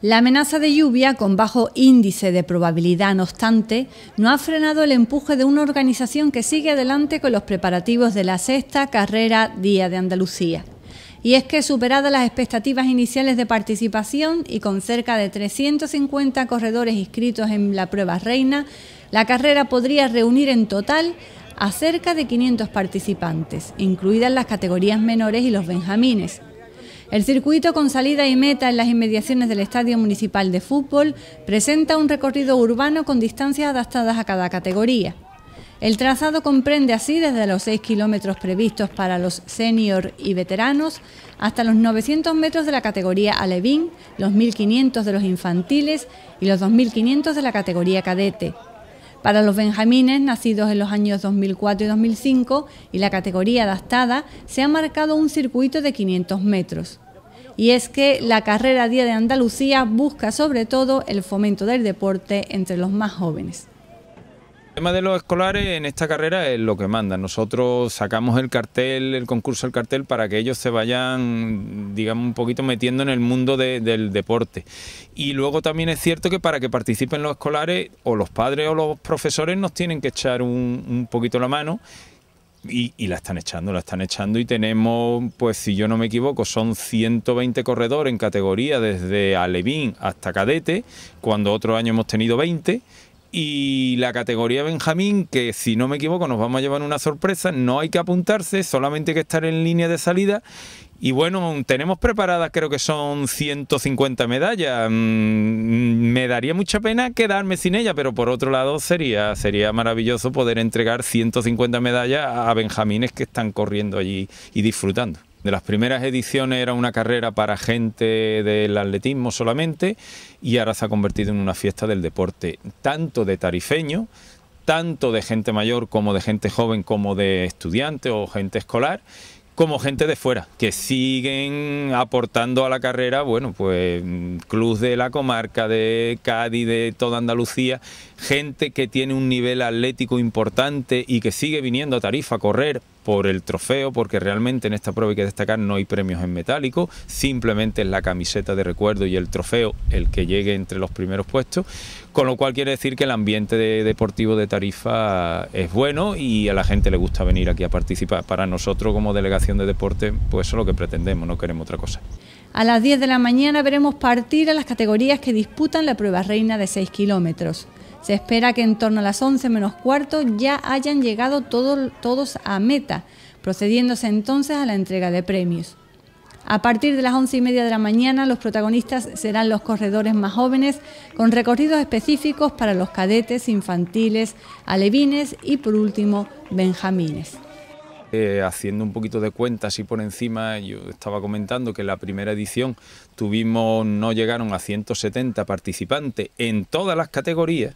La amenaza de lluvia, con bajo índice de probabilidad no obstante, no ha frenado el empuje de una organización que sigue adelante con los preparativos de la sexta carrera Día de Andalucía. Y es que, superadas las expectativas iniciales de participación y con cerca de 350 corredores inscritos en la prueba reina, la carrera podría reunir en total a cerca de 500 participantes, incluidas las categorías menores y los benjamines, el circuito con salida y meta en las inmediaciones del Estadio Municipal de Fútbol presenta un recorrido urbano con distancias adaptadas a cada categoría. El trazado comprende así desde los 6 kilómetros previstos para los senior y veteranos hasta los 900 metros de la categoría alevín, los 1.500 de los infantiles y los 2.500 de la categoría cadete. Para los benjamines nacidos en los años 2004 y 2005 y la categoría adaptada, se ha marcado un circuito de 500 metros y es que la carrera Día de Andalucía busca sobre todo el fomento del deporte entre los más jóvenes. El tema de los escolares en esta carrera es lo que manda. Nosotros sacamos el cartel, el concurso del cartel, para que ellos se vayan, digamos, un poquito metiendo en el mundo del deporte. Y luego también es cierto que para que participen los escolares, o los padres o los profesores nos tienen que echar un, un poquito la mano y, la están echando, la están echando y tenemos, pues si yo no me equivoco, son 120 corredores en categoría desde alevín hasta cadete, cuando otro año hemos tenido 20 y la categoría Benjamín, que si no me equivoco nos vamos a llevar una sorpresa, no hay que apuntarse, solamente hay que estar en línea de salida. Y bueno, tenemos preparadas creo que son 150 medallas. Mm, me daría mucha pena quedarme sin ella, pero por otro lado sería, sería maravilloso poder entregar 150 medallas a Benjamines que están corriendo allí y disfrutando de las primeras ediciones era una carrera para gente del atletismo solamente y ahora se ha convertido en una fiesta del deporte, tanto de tarifeño, tanto de gente mayor como de gente joven, como de estudiante o gente escolar, como gente de fuera, que siguen aportando a la carrera, bueno, pues club de la comarca, de Cádiz, de toda Andalucía, gente que tiene un nivel atlético importante y que sigue viniendo a Tarifa a correr por el trofeo, porque realmente en esta prueba hay que destacar, no hay premios en metálico, simplemente es la camiseta de recuerdo y el trofeo el que llegue entre los primeros puestos, con lo cual quiere decir que el ambiente deportivo de Tarifa es bueno y a la gente le gusta venir aquí a participar. Para nosotros como delegación de deporte, pues eso es lo que pretendemos, no queremos otra cosa. A las 10 de la mañana veremos partir a las categorías que disputan la prueba reina de 6 kilómetros. Se espera que en torno a las 11 menos cuarto ya hayan llegado todos a meta, procediéndose entonces a la entrega de premios. A partir de las 11 y media de la mañana, los protagonistas serán los corredores más jóvenes, con recorridos específicos para los cadetes, infantiles, alevines y, por último, benjamines. Eh, haciendo un poquito de cuentas y por encima, yo estaba comentando que en la primera edición tuvimos, no llegaron a 170 participantes en todas las categorías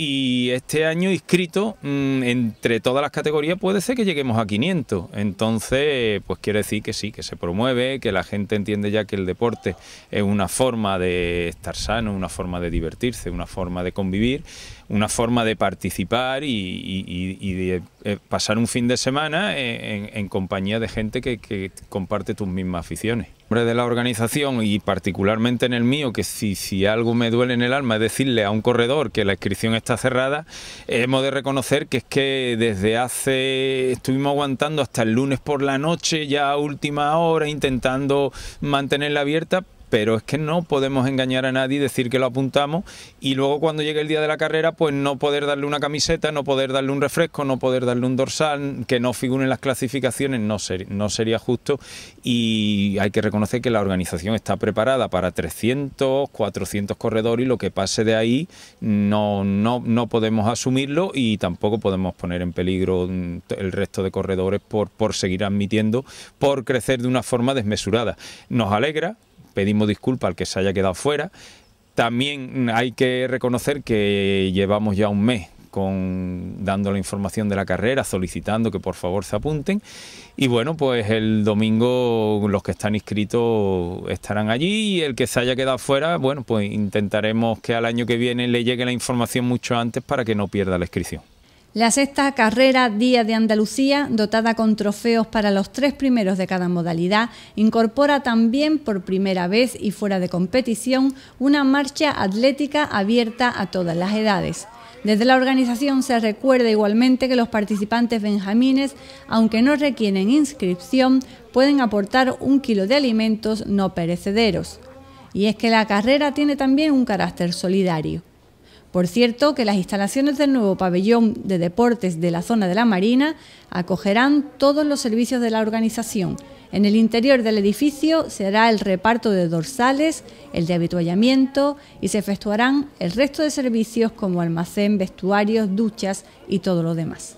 y este año inscrito mm, entre todas las categorías puede ser que lleguemos a 500. Entonces, pues quiere decir que sí, que se promueve, que la gente entiende ya que el deporte es una forma de estar sano, una forma de divertirse, una forma de convivir, una forma de participar y, de eh, pasar un fin de semana en, compañía de gente que comparte tus mismas aficiones de la organización y particularmente en el mío, que si, si algo me duele en el alma es decirle a un corredor que la inscripción está cerrada, hemos de reconocer que es que desde hace, estuvimos aguantando hasta el lunes por la noche, ya a última hora, intentando mantenerla abierta, pero es que no podemos engañar a nadie, decir que lo apuntamos y luego cuando llegue el día de la carrera, pues no poder darle una camiseta, no poder darle un refresco, no poder darle un dorsal, que no figuren las clasificaciones, no, no sería justo y hay que reconocer que la organización está preparada para 300, 400 corredores y lo que pase de ahí no, no, no podemos asumirlo y tampoco podemos poner en peligro mm, el resto de corredores por, por seguir admitiendo, por crecer de una forma desmesurada. Nos alegra pedimos disculpas al que se haya quedado fuera. También hay que reconocer que llevamos ya un mes con, dando la información de la carrera, solicitando que por favor se apunten. Y bueno, pues el domingo los que están inscritos estarán allí y el que se haya quedado fuera, bueno, pues intentaremos que al año que viene le llegue la información mucho antes para que no pierda la inscripción. La sexta carrera Día de Andalucía, dotada con trofeos para los tres primeros de cada modalidad, incorpora también por primera vez y fuera de competición una marcha atlética abierta a todas las edades. Desde la organización se recuerda igualmente que los participantes benjamines, aunque no requieren inscripción, pueden aportar un kilo de alimentos no perecederos. Y es que la carrera tiene también un carácter solidario. Por cierto, que las instalaciones del nuevo pabellón de deportes de la zona de la Marina acogerán todos los servicios de la organización. En el interior del edificio se hará el reparto de dorsales, el de habituallamiento y se efectuarán el resto de servicios como almacén, vestuarios, duchas y todo lo demás.